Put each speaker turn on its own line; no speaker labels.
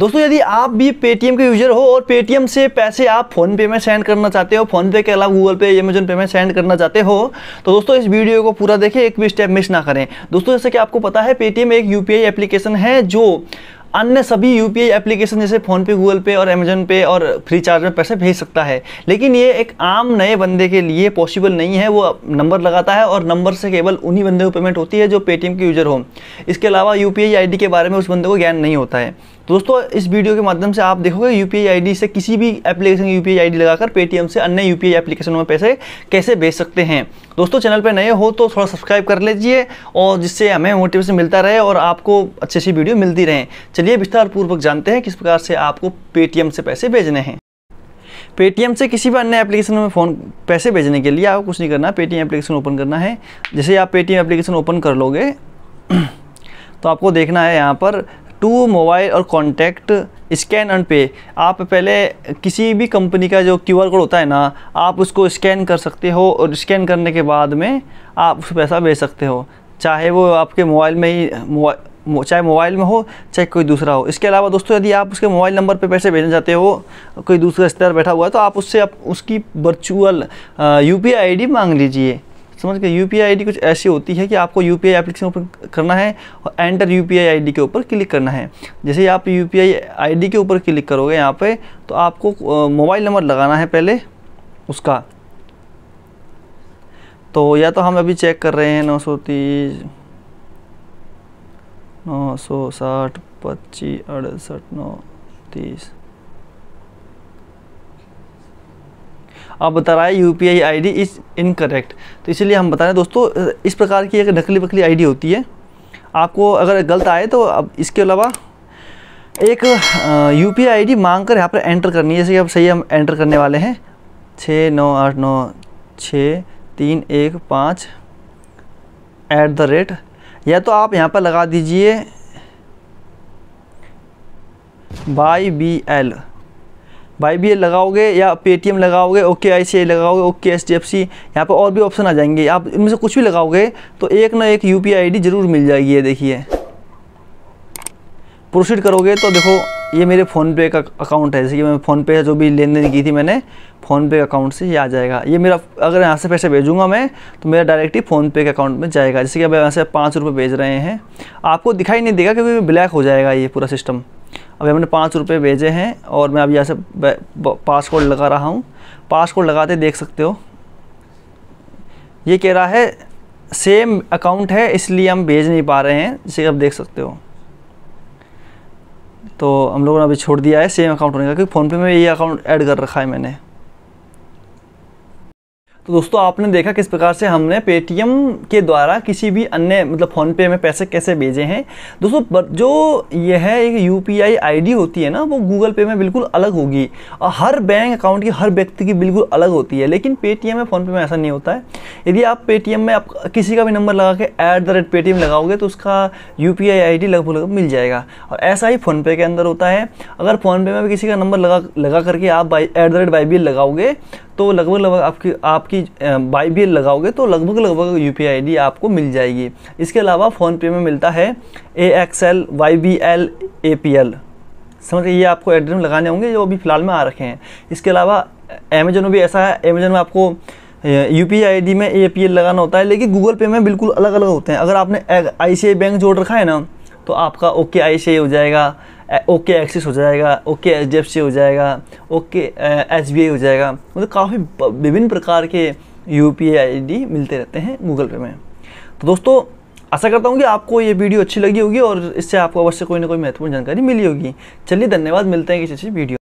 दोस्तों यदि आप भी पेटीएम के यूजर हो और पेटीएम से पैसे आप फोन पे में सेंड करना चाहते हो फोन पे के अलावा गूगल पे अमेजन पे में सेंड करना चाहते हो तो दोस्तों इस वीडियो को पूरा देखें एक भी स्टेप मिस ना करें दोस्तों जैसे कि आपको पता है पेटीएम एक यूपीआई एप्लीकेशन है जो अन्य सभी यू पी एप्लीकेशन जैसे फ़ोनपे गूगल पे और अमेजन पे और फ्री चार्ज में पैसे भेज सकता है लेकिन ये एक आम नए बंदे के लिए पॉसिबल नहीं है वो नंबर लगाता है और नंबर से केवल उन्हीं बंदे को पेमेंट होती है जो पेटीएम के यूज़र हो इसके अलावा यू पी आई के बारे में उस बंदे को ज्ञान नहीं होता है दोस्तों इस वीडियो के माध्यम से आप देखोगे यू पी से किसी भी एप्लीकेशन की यू पी लगाकर पेटीएम से अन्य यू पी एप्लीकेशन में पैसे कैसे भेज सकते हैं दोस्तों चैनल पर नए हो तो थोड़ा सब्सक्राइब कर लीजिए और जिससे हमें मोटिवेशन मिलता रहे और आपको अच्छी अच्छी वीडियो मिलती रहे चलिए विस्तारपूर्वक जानते हैं किस प्रकार से आपको पेटीएम से पैसे भेजने हैं पेटीएम से किसी भी अन्य एप्लीकेशन में फ़ोन पैसे भेजने के लिए आपको कुछ नहीं करना पेटीएम एप्लीकेशन ओपन करना है जैसे आप पेटीएम एप्लीकेशन ओपन कर लोगे तो आपको देखना है यहाँ पर टू मोबाइल और कॉन्टैक्ट स्कैन एंड पे आप पहले किसी भी कंपनी का जो क्यू कोड होता है ना आप उसको स्कैन कर सकते हो और स्कैन करने के बाद में आप उस पैसा भेज सकते हो चाहे वो आपके मोबाइल में ही चाहे मोबाइल में हो चाहे कोई दूसरा हो इसके अलावा दोस्तों यदि आप उसके मोबाइल नंबर पर पैसे भेजना चाहते हो कोई दूसरा रिश्तेदार बैठा हुआ है तो आप उससे आप उसकी वर्चुअल यू पी मांग लीजिए समझ गए यू पी कुछ ऐसी होती है कि आपको यू पी एप्लीकेशन ओपन करना है और एंटर यू पी आई के ऊपर क्लिक करना है जैसे ही आप यू पी आई के ऊपर क्लिक करोगे यहाँ पे तो आपको मोबाइल नंबर लगाना है पहले उसका तो या तो हम अभी चेक कर रहे हैं नौ सौ तीस नौ सौ साठ पच्चीस अड़सठ नौ तीस आप बता रहा है U P I I D is incorrect तो इसलिए हम बता रहे हैं दोस्तों इस प्रकार की एक नकली वकली डी होती है आपको अगर गलत आए तो अब इसके अलावा एक यू पी आई डी मांग कर यहाँ पर एंटर करनी है जैसे कि अब सही हम एंटर करने वाले हैं छः नौ आठ नौ छः तीन एक पाँच एट द रेट या तो आप यहाँ पर लगा दीजिए Y B L Y B लगाओगे या पेटीएम लगाओगे ओके आई सी आई लगाओगे okay H D F C यहाँ पर और भी ऑप्शन आ जाएंगे आप इनमें से कुछ भी लगाओगे तो एक ना एक यू पी आई डी ज़रूर मिल जाएगी ये देखिए प्रोसीड करोगे तो देखो ये मेरे फ़ोनपे का अकाउंट है जैसे कि मैं फ़ोनपे जो भी लेन देन की थी मैंने फ़ोनपे अकाउंट से ये आ जाएगा ये मेरा अगर यहाँ से पैसे भेजूंगा मैं तो मेरा डायरेक्ट ही फ़ोनपे के अकाउंट में जाएगा जैसे कि अब यहाँ से पाँच रुपये भेज रहे हैं आपको दिखाई नहीं देगा क्योंकि ब्लैक हो जाएगा ये पूरा सिस्टम अभी हमने पाँच रुपये भेजे हैं और मैं अभी यहाँ से पास कोड लगा रहा हूँ पास कोड लगाते देख सकते हो ये कह रहा है सेम अकाउंट है इसलिए हम भेज नहीं पा रहे हैं जिसे आप देख सकते हो तो हम लोगों ने अभी छोड़ दिया है सेम अकाउंट होने का क्योंकि फ़ोनपे में ये अकाउंट ऐड कर रखा है मैंने तो दोस्तों आपने देखा किस प्रकार से हमने पेटीएम के द्वारा किसी भी अन्य मतलब फ़ोनपे में पैसे कैसे भेजे हैं दोस्तों जो यह एक यू पी आई होती है ना वो गूगल पे में बिल्कुल अलग होगी और हर बैंक अकाउंट की हर व्यक्ति की बिल्कुल अलग होती है लेकिन पेटीएम में फ़ोनपे में ऐसा नहीं होता है यदि आप पेटीएम में आप किसी का भी नंबर लगा के ऐट द रेट पेटीएम लगाओगे तो उसका यू पी आई लगभग लगभग मिल जाएगा और ऐसा ही फ़ोनपे के अंदर होता है अगर फ़ोनपे में भी किसी का नंबर लगा लगा करके आप Y at the rate Y B लगाओगे तो लगभग लगभग आपकी आपकी बाई बी लगाओगे तो लगभग लगभग यू पी आई आपको मिल जाएगी इसके अलावा फ़ोनपे में मिलता है A X L Y B L A P L समझ ये आपको एड्रेस लगाने होंगे जो अभी फ़िलहाल में आ रखे हैं इसके अलावा अमेजोन में भी ऐसा है अमेजोन में आपको यू पी आई में ए पी एल लगाना होता है लेकिन गूगल पे में बिल्कुल अलग अलग होते हैं अगर आपने आई सी आई बैंक जोड़ रखा है ना तो आपका ओके आई सी आई हो जाएगा ओके एक्सिस हो जाएगा okay H D F C हो जाएगा ओके एच बी आई हो जाएगा मतलब काफ़ी विभिन्न प्रकार के यू पी आई डी मिलते रहते हैं गूगल पे में तो दोस्तों आशा करता हूँ कि आपको ये वीडियो अच्छी लगी होगी और इससे आपको अवश्य कोई ना कोई महत्वपूर्ण जानकारी मिली होगी चलिए धन्यवाद मिलते हैं किसी अच्छी वीडियो